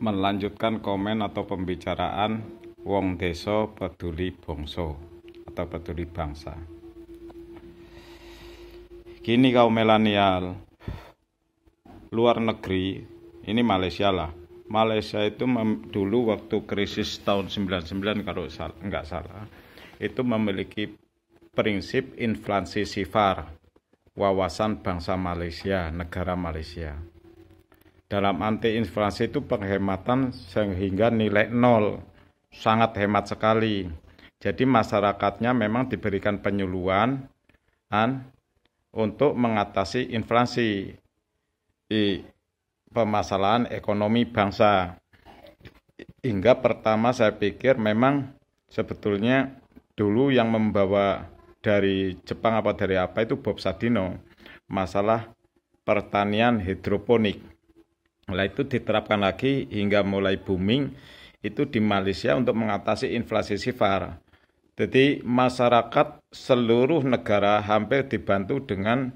melanjutkan komen atau pembicaraan wong Deso peduli bongso atau peduli bangsa. Kini kaum milenial luar negeri ini Malaysia lah. Malaysia itu dulu waktu krisis tahun 99 kalau sal, nggak salah itu memiliki prinsip inflasi sifar wawasan bangsa Malaysia, negara Malaysia dalam anti inflasi itu penghematan sehingga nilai nol sangat hemat sekali jadi masyarakatnya memang diberikan penyuluhan an, untuk mengatasi inflasi di permasalahan ekonomi bangsa hingga pertama saya pikir memang sebetulnya dulu yang membawa dari Jepang apa dari apa itu Bob Sadino masalah pertanian hidroponik Nah itu diterapkan lagi hingga mulai booming itu di Malaysia untuk mengatasi inflasi sifar. Jadi masyarakat seluruh negara hampir dibantu dengan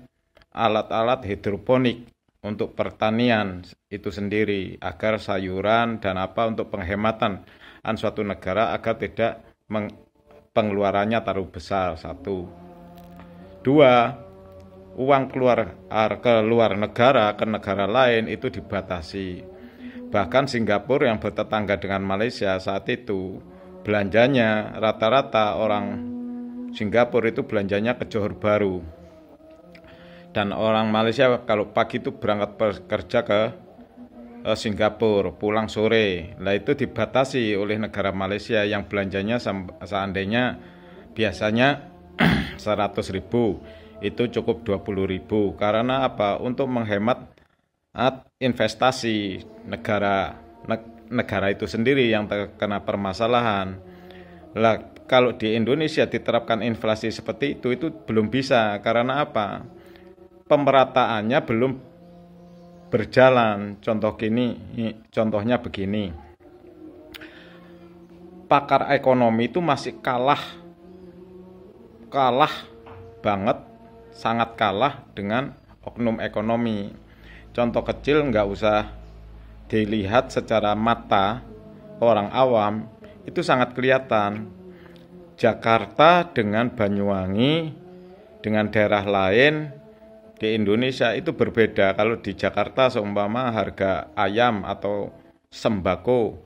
alat-alat hidroponik untuk pertanian itu sendiri agar sayuran dan apa untuk penghematan an suatu negara agar tidak pengeluarannya terlalu besar satu dua uang keluar ke luar negara ke negara lain itu dibatasi. Bahkan Singapura yang bertetangga dengan Malaysia saat itu belanjanya rata-rata orang Singapura itu belanjanya ke Johor Baru. Dan orang Malaysia kalau pagi itu berangkat kerja ke eh, Singapura, pulang sore. Lah itu dibatasi oleh negara Malaysia yang belanjanya seandainya biasanya 100 ribu itu cukup 20.000 karena apa untuk menghemat investasi negara negara itu sendiri yang terkena permasalahan lah kalau di Indonesia diterapkan inflasi seperti itu itu belum bisa karena apa pemerataannya belum berjalan contoh kini contohnya begini pakar ekonomi itu masih kalah kalah banget sangat kalah dengan oknum ekonomi. Contoh kecil nggak usah dilihat secara mata orang awam, itu sangat kelihatan. Jakarta dengan Banyuwangi, dengan daerah lain di Indonesia itu berbeda. Kalau di Jakarta seumpama harga ayam atau sembako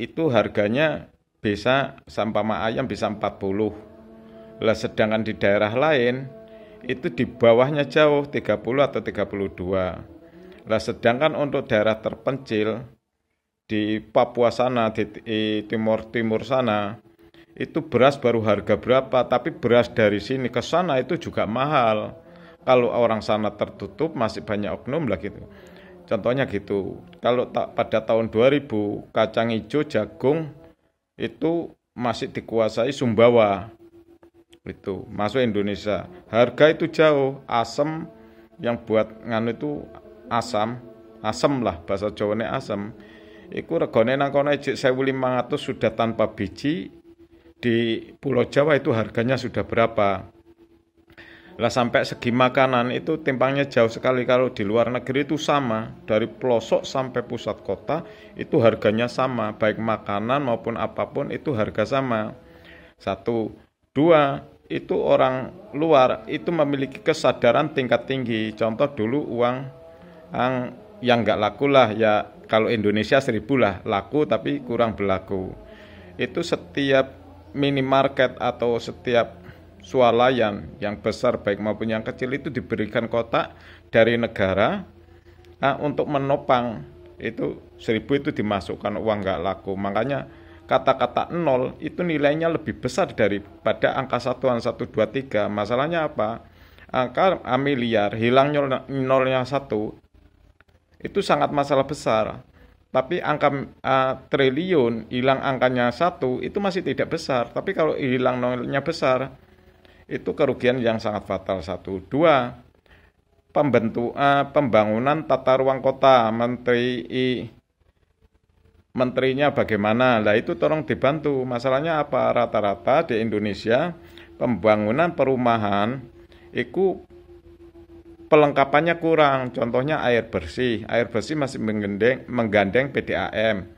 itu harganya bisa sampama ayam bisa 40. Lah sedangkan di daerah lain itu di bawahnya jauh 30 atau 32. Nah, sedangkan untuk daerah terpencil di Papua sana, di timur-timur sana, itu beras baru harga berapa, tapi beras dari sini ke sana itu juga mahal. Kalau orang sana tertutup masih banyak oknum lah gitu. Contohnya gitu. Kalau tak pada tahun 2000 kacang hijau, jagung itu masih dikuasai Sumbawa itu masuk Indonesia harga itu jauh asam yang buat nganu itu asam asam lah bahasa Jawa Jawanya asam itu regone nang kono 1500 sudah tanpa biji di Pulau Jawa itu harganya sudah berapa lah sampai segi makanan itu timpangnya jauh sekali kalau di luar negeri itu sama dari pelosok sampai pusat kota itu harganya sama baik makanan maupun apapun itu harga sama satu dua itu orang luar itu memiliki kesadaran tingkat tinggi. Contoh dulu uang yang yang nggak laku lah ya kalau Indonesia seribu lah laku tapi kurang berlaku. Itu setiap minimarket atau setiap swalayan yang besar baik maupun yang kecil itu diberikan kotak dari negara nah, untuk menopang itu seribu itu dimasukkan uang nggak laku makanya kata-kata nol itu nilainya lebih besar daripada angka satuan 1, 2, 3. Masalahnya apa? Angka miliar, hilang nol, nolnya satu itu sangat masalah besar. Tapi angka uh, triliun, hilang angkanya satu itu masih tidak besar. Tapi kalau hilang nolnya besar, itu kerugian yang sangat fatal. Satu, dua, pembentuk, uh, eh, pembangunan tata ruang kota, Menteri I, menterinya bagaimana. Nah itu tolong dibantu. Masalahnya apa? Rata-rata di Indonesia pembangunan perumahan itu pelengkapannya kurang. Contohnya air bersih. Air bersih masih menggandeng, menggandeng PDAM.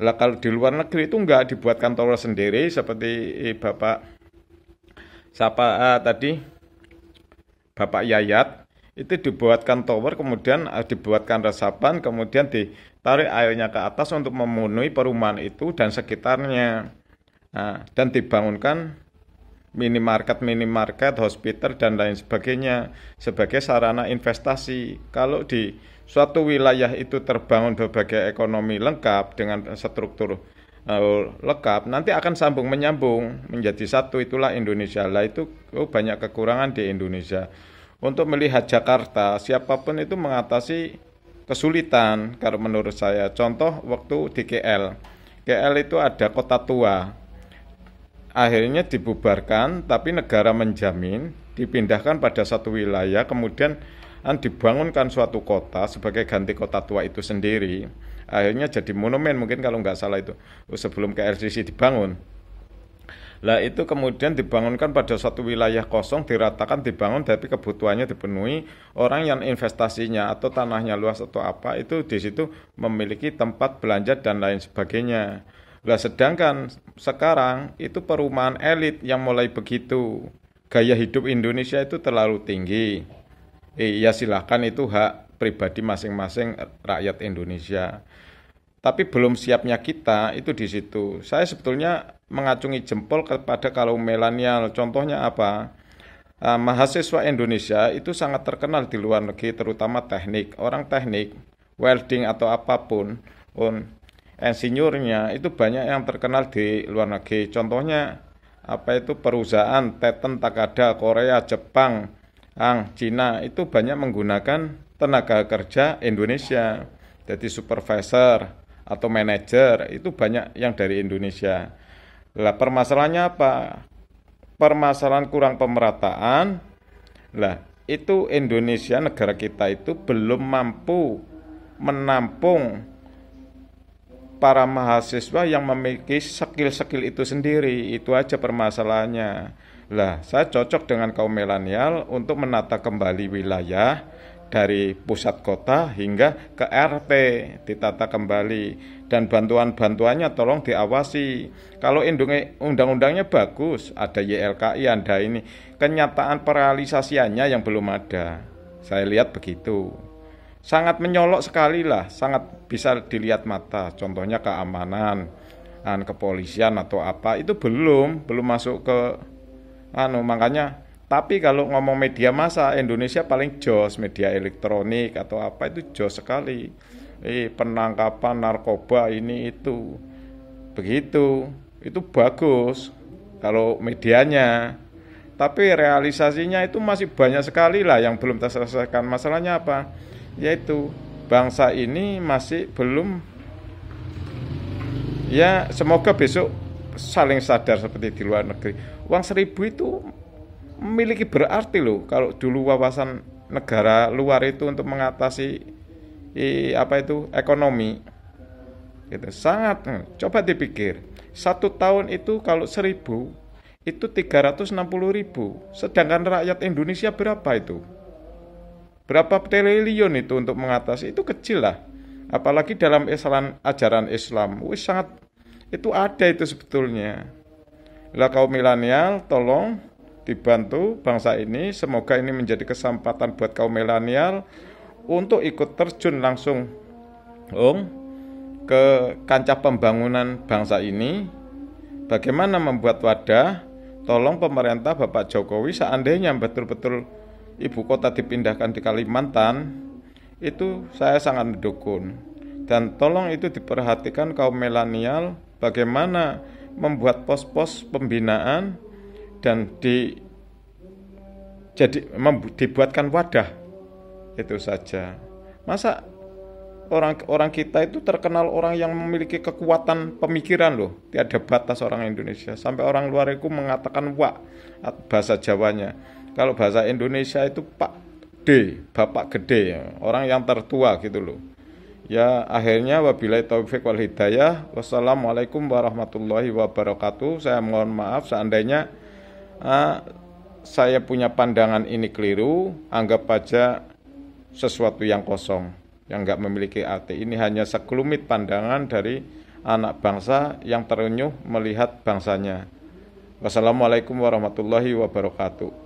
Lah kalau di luar negeri itu enggak dibuatkan tower sendiri seperti eh, Bapak siapa eh, tadi Bapak Yayat itu dibuatkan tower kemudian eh, dibuatkan resapan kemudian di tarik airnya ke atas untuk memenuhi perumahan itu dan sekitarnya. Nah, dan dibangunkan minimarket, minimarket, hospital dan lain sebagainya sebagai sarana investasi. Kalau di suatu wilayah itu terbangun berbagai ekonomi lengkap dengan struktur uh, lengkap, nanti akan sambung menyambung menjadi satu itulah Indonesia. Lah itu oh, banyak kekurangan di Indonesia. Untuk melihat Jakarta, siapapun itu mengatasi kesulitan kalau menurut saya. Contoh waktu di KL. KL itu ada kota tua. Akhirnya dibubarkan tapi negara menjamin dipindahkan pada satu wilayah kemudian dibangunkan suatu kota sebagai ganti kota tua itu sendiri akhirnya jadi monumen mungkin kalau nggak salah itu sebelum KLCC dibangun lah itu kemudian dibangunkan pada suatu wilayah kosong, diratakan, dibangun, tapi kebutuhannya dipenuhi. Orang yang investasinya atau tanahnya luas atau apa itu di situ memiliki tempat belanja dan lain sebagainya. Lah sedangkan sekarang itu perumahan elit yang mulai begitu. Gaya hidup Indonesia itu terlalu tinggi. Eh, ya silahkan itu hak pribadi masing-masing rakyat Indonesia tapi belum siapnya kita itu di situ. Saya sebetulnya mengacungi jempol kepada kalau milenial. Contohnya apa? Uh, mahasiswa Indonesia itu sangat terkenal di luar negeri, terutama teknik. Orang teknik, welding atau apapun, on insinyurnya itu banyak yang terkenal di luar negeri. Contohnya apa itu perusahaan Teten Takada Korea, Jepang, Ang, Cina itu banyak menggunakan tenaga kerja Indonesia. Jadi supervisor, atau manajer itu banyak yang dari Indonesia. Lah permasalahannya apa? Permasalahan kurang pemerataan. Lah itu Indonesia negara kita itu belum mampu menampung para mahasiswa yang memiliki skill-skill itu sendiri. Itu aja permasalahannya. Lah, saya cocok dengan kaum milenial untuk menata kembali wilayah dari pusat kota hingga ke RT ditata kembali dan bantuan-bantuannya tolong diawasi. Kalau undang-undangnya bagus, ada YLKI, anda ini. Kenyataan peralisasiannya yang belum ada. Saya lihat begitu. Sangat menyolok sekali lah, sangat bisa dilihat mata. Contohnya keamanan, kepolisian atau apa itu belum, belum masuk ke anu makanya tapi kalau ngomong media massa, Indonesia paling jos media elektronik atau apa itu jos sekali. Eh, penangkapan narkoba ini itu begitu. Itu bagus kalau medianya. Tapi realisasinya itu masih banyak sekali lah yang belum terselesaikan. Masalahnya apa? Yaitu bangsa ini masih belum ya semoga besok saling sadar seperti di luar negeri. Uang seribu itu memiliki berarti loh kalau dulu wawasan negara luar itu untuk mengatasi i, apa itu ekonomi itu sangat hmm, coba dipikir satu tahun itu kalau seribu itu 360 ribu sedangkan rakyat Indonesia berapa itu berapa triliun itu untuk mengatasi itu kecil lah apalagi dalam esalan ajaran Islam wis sangat itu ada itu sebetulnya lah kaum milenial tolong dibantu bangsa ini. Semoga ini menjadi kesempatan buat kaum milenial untuk ikut terjun langsung om ke kancah pembangunan bangsa ini. Bagaimana membuat wadah? Tolong pemerintah Bapak Jokowi seandainya betul-betul ibu kota dipindahkan di Kalimantan, itu saya sangat mendukung. Dan tolong itu diperhatikan kaum milenial bagaimana membuat pos-pos pembinaan dan di jadi dibuatkan wadah itu saja. Masa orang orang kita itu terkenal orang yang memiliki kekuatan pemikiran loh. tiada batas orang Indonesia. Sampai orang luar itu mengatakan wa bahasa Jawanya. Kalau bahasa Indonesia itu Pak D, Bapak Gede, orang yang tertua gitu loh. Ya akhirnya wabillahi taufik wal hidayah. Wassalamualaikum warahmatullahi wabarakatuh. Saya mohon maaf seandainya ah, saya punya pandangan ini keliru, anggap aja sesuatu yang kosong, yang nggak memiliki arti. Ini hanya sekelumit pandangan dari anak bangsa yang terenyuh melihat bangsanya. Wassalamualaikum warahmatullahi wabarakatuh.